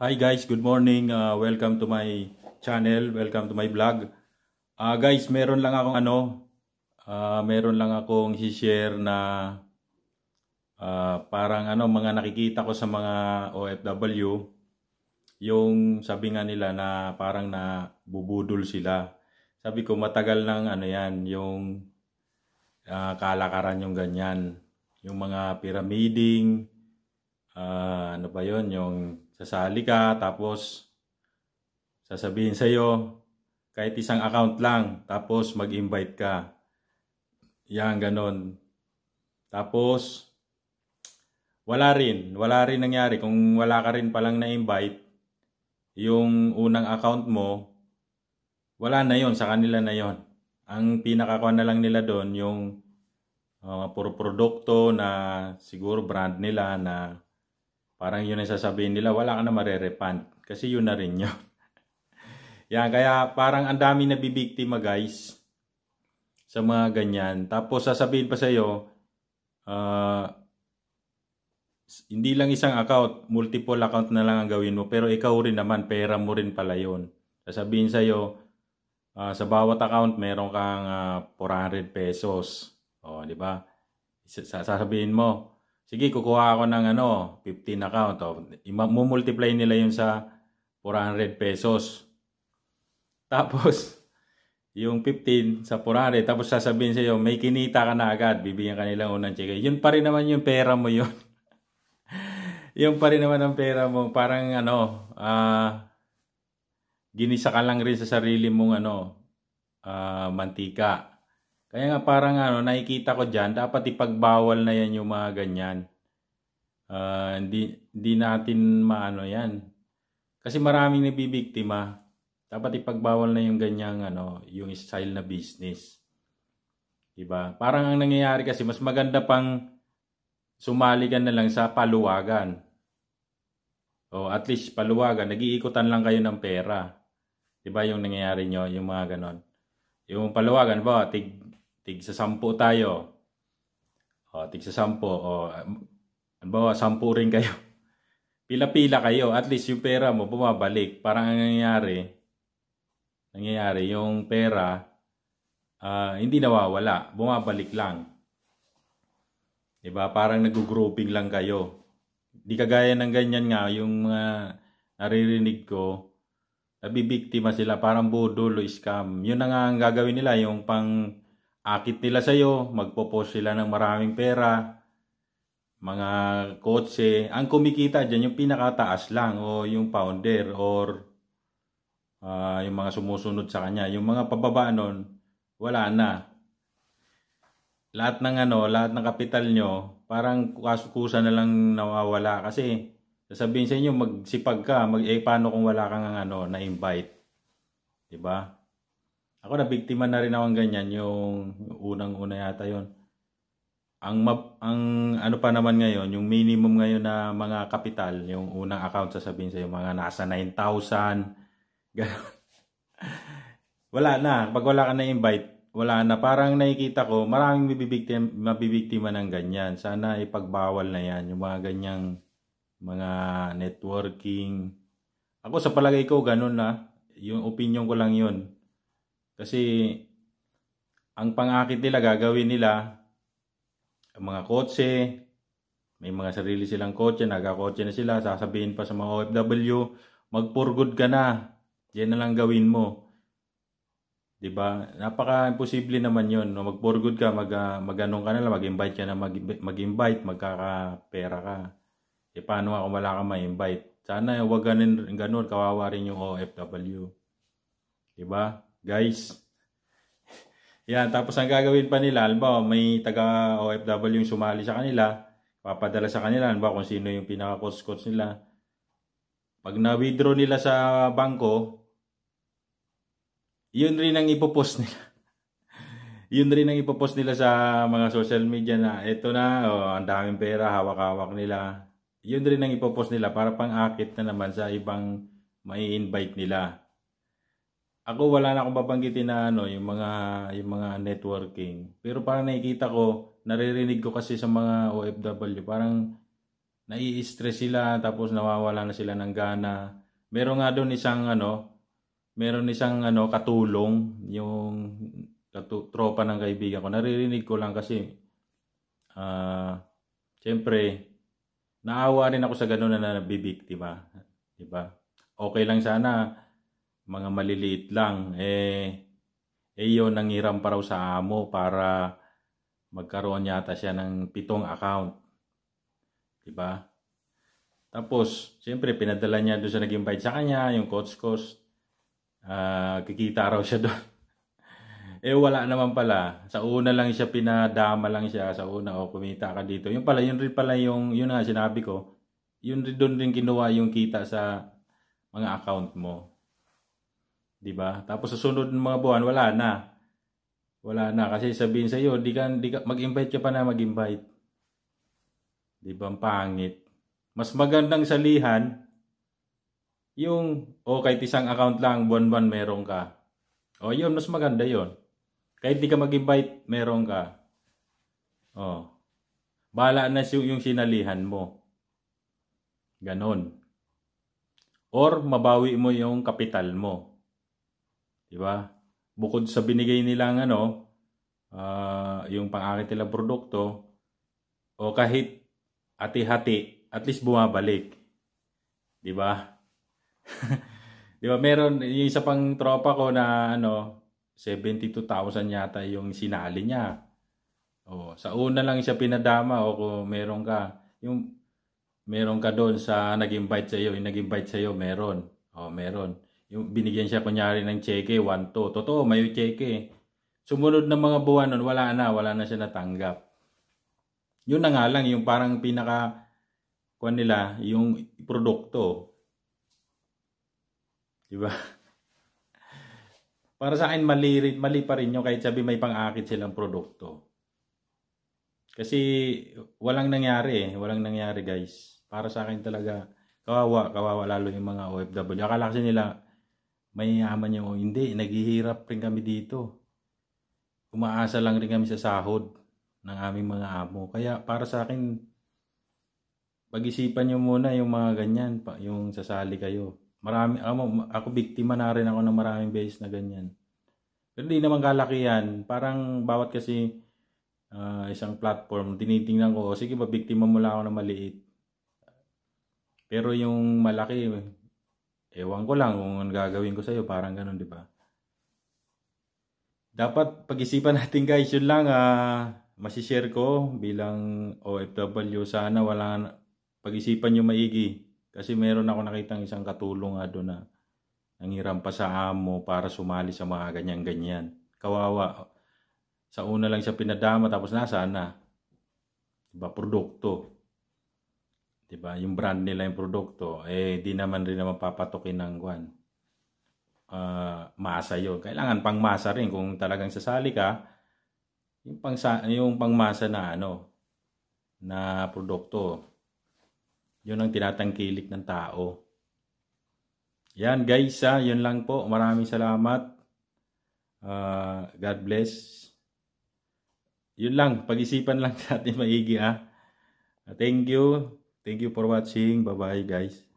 Hi guys, good morning. Uh, welcome to my channel. Welcome to my vlog. Uh, guys, meron lang akong ano, uh, meron lang akong share na uh, parang ano, mga nakikita ko sa mga OFW. Yung sabi nga nila na parang na bubudol sila. Sabi ko matagal nang ano yan, yung uh, kalakaran yung ganyan. Yung mga pyramiding, uh, ano ba yon yung sasali ka, tapos sasabihin sa iyo kahit isang account lang, tapos mag-invite ka. Yan, ganon. Tapos, wala rin. Wala rin nangyari. Kung wala ka rin palang na-invite, yung unang account mo, wala na yon sa kanila na yon Ang pinakakuha na lang nila doon, yung uh, puro produkto na siguro brand nila na Parang yun ang sasabihin nila, wala ka na marerepant. Kasi yun na rin yun. Yan, kaya parang ang dami nabibiktima guys sa mga ganyan. Tapos sasabihin pa sa iyo, uh, ah, hindi lang isang account, multiple account na lang ang gawin mo. Pero ikaw rin naman, pera mo rin pala yun. Sasabihin sa iyo, uh, ah, sa bawat account meron kang uh, ah, 400 pesos. O, di ba? Sasabihin mo, Sige, kukuha ako ng ano, 15 account. Oh. Mumultiply nila yun sa 400 pesos. Tapos, yung 15 sa 400. Tapos sasabihin sa iyo, may kinita ka na agad. Bibigyan ka nila unang check. Yun pa rin naman yung pera mo yun. yung pa rin naman ang pera mo. Parang ano, uh, ginisa ka lang rin sa sarili mong ano, uh, mantika. Kaya nga parang ano, nakikita ko dyan, dapat ipagbawal na yan yung mga ganyan. Uh, hindi, hindi natin maano yan. Kasi maraming nabibiktima. Dapat ipagbawal na yung ganyang ano, yung style na business. Diba? Parang ang nangyayari kasi mas maganda pang sumali ka na lang sa paluwagan. O at least paluwagan, nag-iikutan lang kayo ng pera. 'Di ba yung nangyayari nyo, yung mga ganon. Yung paluwagan ba, tig tig sa sampu tayo. O, tig sa sampu. O, um, ano ba, sampu rin kayo. Pila-pila kayo. At least yung pera mo bumabalik. Parang ang nangyayari, nangyayari yung pera, uh, hindi nawawala. Bumabalik lang. Diba? Parang nag-grouping lang kayo. Di kagaya ng ganyan nga, yung mga uh, naririnig ko, nabibiktima sila, parang budolo, scam. Yun na nga ang gagawin nila, yung pang akit nila sa'yo, magpo-post sila ng maraming pera, mga kotse. Ang kumikita dyan, yung pinakataas lang o yung founder or uh, yung mga sumusunod sa kanya. Yung mga pababa nun, wala na. Lahat ng ano, lahat ng kapital nyo, parang kusa na lang nawawala kasi sasabihin sa inyo magsipag ka, mag eh, paano kung wala kang ano na invite. 'Di ba? Ako na biktima na rin ako ng ganyan yung unang-una yata yon. Ang map, ang ano pa naman ngayon, yung minimum ngayon na mga kapital, yung unang account sasabihin sa iyo mga nasa 9,000. Ganun. wala na, pag wala ka na invite, wala na. Parang nakikita ko, maraming mabibiktima, mabibiktima ng ganyan. Sana ipagbawal na yan, yung mga ganyang mga networking. Ako sa palagay ko, ganun na. Ah. Yung opinion ko lang yun kasi ang pangakit nila gagawin nila ang mga kotse, may mga sarili silang kotse, nagkakotse na sila, sasabihin pa sa mga OFW, magpurgod ka na. Yan na lang gawin mo. 'Di ba? Napaka imposible naman 'yon. No? Magpurgod ka, mag uh, ka na lang, mag-invite ka na mag-invite, magkakapera ka. E paano ako wala kang ma-invite? Sana wag ganun, ganun kawawa rin yung OFW. 'Di ba? Guys, yan, tapos ang gagawin pa nila, halimbawa may taga OFW yung sumali sa kanila, papadala sa kanila, halimbawa kung sino yung pinaka-coach-coach nila. Pag na-withdraw nila sa bangko, yun rin ang ipopost nila. yun rin ang ipopost nila sa mga social media na eto na, oh, ang daming pera, hawak-hawak nila. Yun rin ang ipopost nila para pang-akit na naman sa ibang mai invite nila ako wala na akong babanggitin na ano, yung mga yung mga networking. Pero parang nakikita ko, naririnig ko kasi sa mga OFW, parang nai-stress sila tapos nawawala na sila ng gana. Meron nga doon isang ano, meron isang ano katulong yung katu- tropa ng kaibigan ko. Naririnig ko lang kasi ah uh, syempre naawa rin ako sa ganun na nabibiktima, 'di ba? Okay lang sana mga maliliit lang, eh, eh yun ang hiram pa raw sa amo para magkaroon yata siya ng pitong account. Diba? Tapos, siyempre, pinadala niya doon sa naging invite sa kanya, yung coach cost. Uh, kikita raw siya doon. eh, wala naman pala. Sa una lang siya, pinadama lang siya. Sa una, o, oh, kumita ka dito. Yung pala, yun rin pala yung, yun nga, sinabi ko. Yun rin doon rin kinuha yung kita sa mga account mo. 'Di ba? Tapos sa sunod ng mga buwan wala na. Wala na kasi sabihin sa iyo, di ka, di ka mag-invite ka pa na mag-invite. 'Di ba pangit? Mas magandang salihan yung o oh, kahit isang account lang buwan-buwan meron ka. O oh, yun, mas maganda yun. Kahit di ka mag-invite, meron ka. Oh. Bala na yung sinalihan mo. Ganon. Or mabawi mo yung kapital mo. 'Di ba? Bukod sa binigay nilang ano, uh, yung pangakit nilang produkto o kahit ati-hati, at least bumabalik. 'Di ba? 'Di ba meron yung isa pang tropa ko na ano 72,000 yata yung sinali niya. Oh, sa una lang siya pinadama o kung meron ka yung meron ka doon sa nag-invite sa iyo, yung nag-invite sa iyo meron. Oh, meron. Yung binigyan siya kunyari ng cheque, 1-2. Totoo, may cheque. Sumunod na mga buwan nun, wala na, wala na siya natanggap. Yun na nga lang, yung parang pinaka, kuan nila, yung produkto. Diba? Para sa akin, mali, mali pa rin yun kahit sabi may pang-akit silang produkto. Kasi walang nangyari eh. Walang nangyari guys. Para sa akin talaga, kawawa, kawawa lalo yung mga OFW. Akala kasi nila, mayayaman niya o oh, hindi. Naghihirap rin kami dito. Umaasa lang rin kami sa sahod ng aming mga amo. Kaya para sa akin, pag-isipan nyo muna yung mga ganyan, yung sasali kayo. Marami, ako, ako biktima na rin ako ng maraming beses na ganyan. Pero hindi naman kalakihan. Parang bawat kasi uh, isang platform, tinitingnan ko, oh, sige ba, biktima mula ako ng maliit. Pero yung malaki, Ewan ko lang kung ano gagawin ko sa iyo, Parang ganun, di ba? Dapat pag-isipan natin guys, yun lang ah, masishare ko bilang OFW. Sana wala pag-isipan nyo maigi. Kasi meron ako nakitang isang katulong nga doon na nanghiram pa sa amo para sumali sa mga ganyan-ganyan. Kawawa. Sa una lang siya pinadama tapos nasaan na. Diba, produkto. 'Di diba? Yung brand nila yung produkto, eh di naman rin naman papatukin ng kwan. Uh, ah, masa 'yon. Kailangan pangmasa rin kung talagang sasali ka yung pang yung pangmasa na ano na produkto. 'Yon ang tinatangkilik ng tao. Yan guys, ha, ah, yun lang po. Maraming salamat. Uh, God bless. Yun lang, pag-isipan lang natin maigi ah. Thank you. Thank you for watching. Bye-bye, guys.